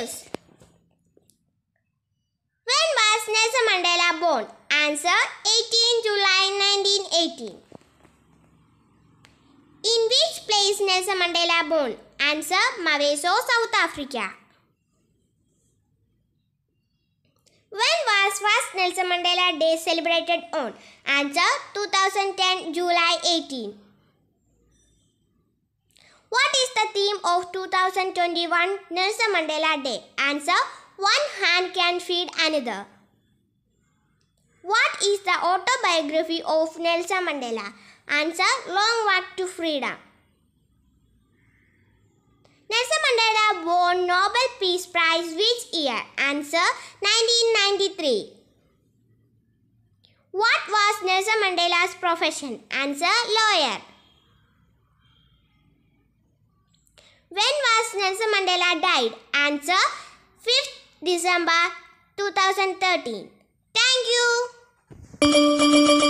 News When was Nelson Mandela born? Answer 18 July 1918 In which place Nelson Mandela born? Answer Maveso, South Africa When was first Nelson Mandela Day celebrated on? Answer 2010 July 18 the theme of 2021 Nelson Mandela Day? Answer One hand can feed another. What is the autobiography of Nelson Mandela? Answer Long Walk to Freedom. Nelson Mandela won Nobel Peace Prize which year? Answer 1993. What was Nelson Mandela's profession? Answer lawyer. When was Nelson Mandela died? Answer 5th December 2013. Thank you.